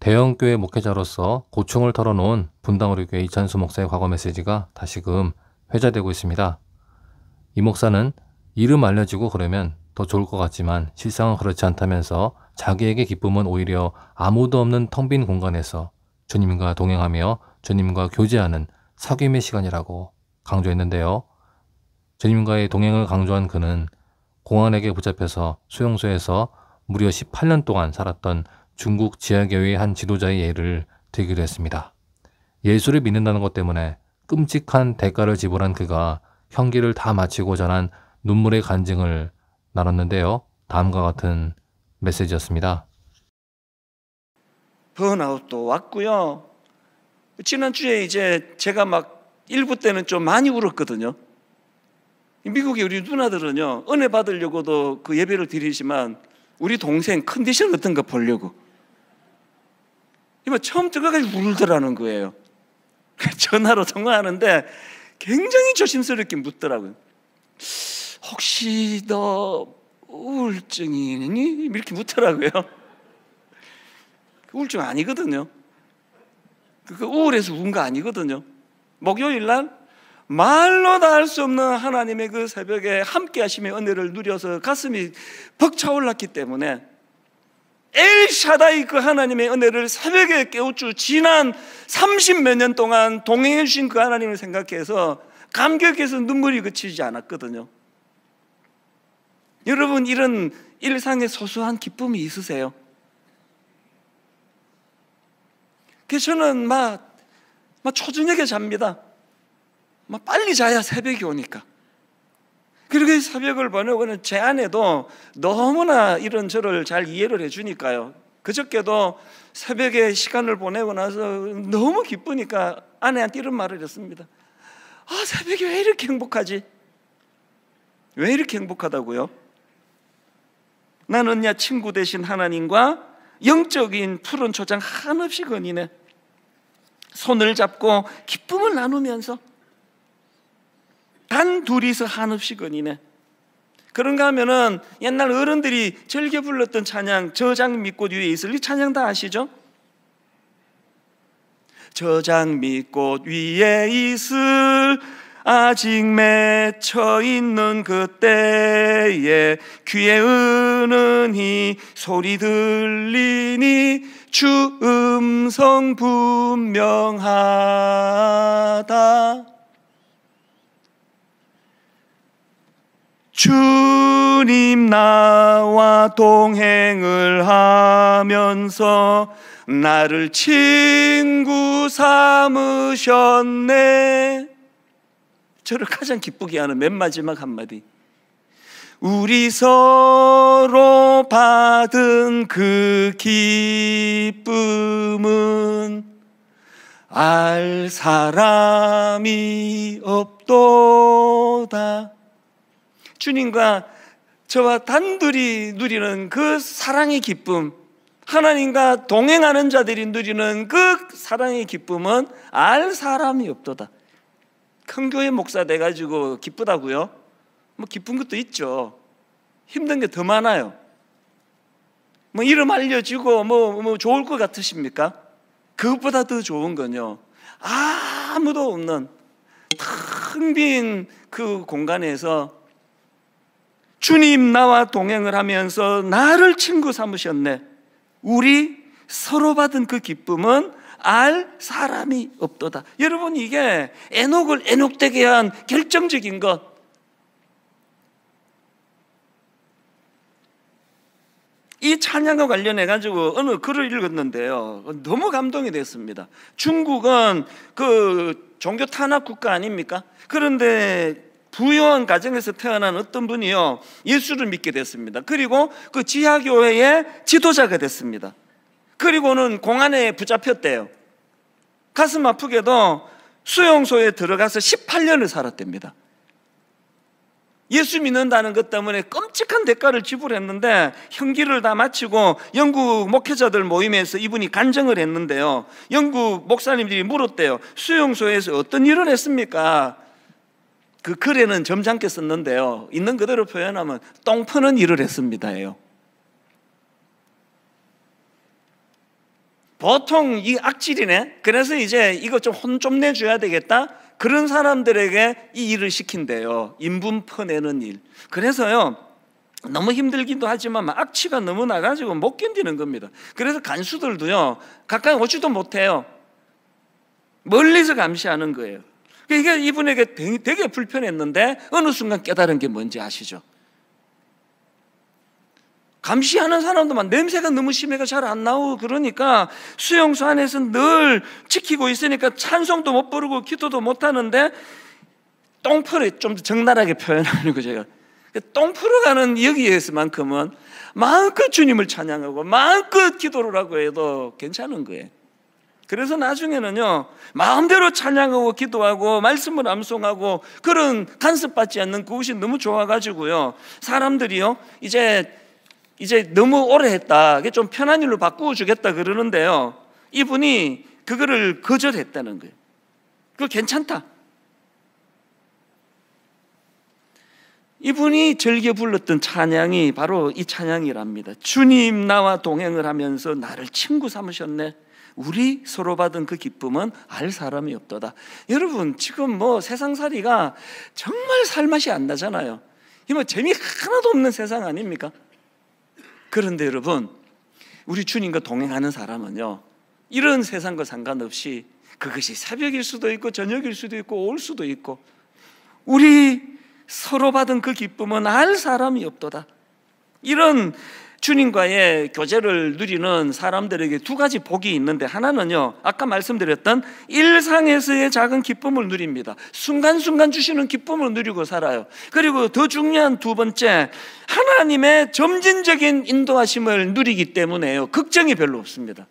대형교회 목회자로서 고충을 털어놓은 분당우리교회 이찬수 목사의 과거 메시지가 다시금 회자되고 있습니다. 이 목사는 이름 알려지고 그러면 더 좋을 것 같지만 실상은 그렇지 않다면서 자기에게 기쁨은 오히려 아무도 없는 텅 빈 공간에서 주님과 동행하며 주님과 교제하는 사귐의 시간이라고 강조했는데요. 주님과의 동행을 강조한 그는 공안에게 붙잡혀서 수용소에서 무려 18년 동안 살았던 중국 지하교회의 한 지도자의 예를 들기로 했습니다. 예수를 믿는다는 것 때문에 끔찍한 대가를 지불한 그가 형기를 다 마치고 전한 눈물의 간증을 나눴는데요. 다음과 같은 메시지였습니다. 번아웃도 왔고요. 지난주에 이제 제가 막 일부 때는 좀 많이 울었거든요. 미국의 우리 누나들은요, 은혜 받으려고도 그 예배를 드리지만 우리 동생 컨디션 어떤가 보려고 이거 처음 들어가서 울더라는 거예요. 전화로 통화하는데 굉장히 조심스럽게 묻더라고요. 혹시 너 우울증이니? 이렇게 묻더라고요. 우울증 아니거든요. 그 우울해서 운거 아니거든요. 목요일 날 말로 도할수 없는 하나님의 그 새벽에 함께 하심의 은혜를 누려서 가슴이 벅차올랐기 때문에 엘샤다이 그 하나님의 은혜를 새벽에 깨우주 지난 30 몇 년 동안 동행해 주신 그 하나님을 생각해서 감격해서 눈물이 그치지 않았거든요. 여러분 이런 일상의 소소한 기쁨이 있으세요? 그래서 저는 막, 막 초저녁에 잡니다. 막 빨리 자야 새벽이 오니까. 그렇게 사벽을 보내고는제 아내도 너무나 이런 저를 잘 이해를 해주니까요. 그저께도 새벽에 시간을 보내고 나서 너무 기쁘니까 아내한테 이런 말을 했습니다. 아, 새벽에 왜 이렇게 행복하지? 왜 이렇게 행복하다고요? 나는 야 친구 대신 하나님과 영적인 푸른 초장 한없이 거니네. 손을 잡고 기쁨을 나누면서 단 둘이서 한없이 거니네. 그런가 하면은 옛날 어른들이 즐겨 불렀던 찬양 저장미꽃 위에 있을 이 찬양 다 아시죠? 저장미꽃 위에 있을 아직 맺혀 있는 그때에 귀에 은은히 소리 들리니 주 음성 분명하다 주님 나와 동행을 하면서 나를 친구 삼으셨네. 저를 가장 기쁘게 하는 맨 마지막 한마디. 우리 서로 받은 그 기쁨은 알 사람이 없도다. 주님과 저와 단둘이 누리는 그 사랑의 기쁨, 하나님과 동행하는 자들이 누리는 그 사랑의 기쁨은 알 사람이 없도다. 큰 교회 목사 돼가지고 기쁘다고요? 뭐 기쁜 것도 있죠. 힘든 게 더 많아요. 뭐 이름 알려지고 뭐, 뭐 좋을 것 같으십니까? 그것보다 더 좋은 건요. 아무도 없는 텅 빈 그 공간에서 주님 나와 동행을 하면서 나를 친구 삼으셨네. 우리 서로 받은 그 기쁨은 알 사람이 없도다. 여러분 이게 에녹을 에녹되게 한 결정적인 것. 이 찬양과 관련해 가지고 어느 글을 읽었는데요. 너무 감동이 됐습니다. 중국은 그 종교 탄압 국가 아닙니까? 그런데 부유한 가정에서 태어난 어떤 분이요 예수를 믿게 됐습니다. 그리고 그 지하 교회의 지도자가 됐습니다. 그리고는 공안에 붙잡혔대요. 가슴 아프게도 수용소에 들어가서 18년을 살았답니다. 예수 믿는다는 것 때문에 끔찍한 대가를 지불했는데 형기를 다 마치고 영국 목회자들 모임에서 이분이 간증을 했는데요. 영국 목사님들이 물었대요. 수용소에서 어떤 일을 했습니까? 그 글에는 점잖게 썼는데요. 있는 그대로 표현하면 똥 푸는 일을 했습니다 보통 이 악질이네. 그래서 이제 이거 좀 혼 좀 내줘야 되겠다. 그런 사람들에게 이 일을 시킨대요. 인분 퍼내는 일. 그래서요. 너무 힘들기도 하지만 악취가 너무 나가지고 못 견디는 겁니다. 그래서 간수들도요. 가까이 오지도 못해요. 멀리서 감시하는 거예요. 이게 그러니까 이분에게 되게, 되게 불편했는데 어느 순간 깨달은 게 뭔지 아시죠? 감시하는 사람도만 냄새가 너무 심해가 잘 안 나오고 그러니까 수용소 안에서 늘 지키고 있으니까 찬송도 못 부르고 기도도 못 하는데 똥풀이 좀 적나라하게 표현하려고 제가 그 똥풀어 가는 여기에서만큼은 마음껏 주님을 찬양하고 마음껏 기도를 하고 해도 괜찮은 거예요. 그래서 나중에는요, 마음대로 찬양하고 기도하고 말씀을 암송하고 그런 간섭받지 않는 그것이 너무 좋아가지고요, 사람들이요, 이제, 이제 너무 오래 했다. 좀 편한 일로 바꾸어 주겠다 그러는데요, 이분이 그거를 거절했다는 거예요. 그거 괜찮다. 이분이 즐겨 불렀던 찬양이 바로 이 찬양이랍니다. 주님 나와 동행을 하면서 나를 친구 삼으셨네. 우리 서로 받은 그 기쁨은 알 사람이 없도다. 여러분 지금 뭐 세상살이가 정말 살맛이 안 나잖아요. 이뭐 재미 하나도 없는 세상 아닙니까? 그런데 여러분 우리 주님과 동행하는 사람은요 이런 세상과 상관없이 그것이 새벽일 수도 있고 저녁일 수도 있고 올 수도 있고 우리 서로 받은 그 기쁨은 알 사람이 없도다. 이런 주님과의 교제를 누리는 사람들에게 두 가지 복이 있는데 하나는요. 아까 말씀드렸던 일상에서의 작은 기쁨을 누립니다. 순간순간 주시는 기쁨을 누리고 살아요. 그리고 더 중요한 두 번째 하나님의 점진적인 인도하심을 누리기 때문에요. 걱정이 별로 없습니다.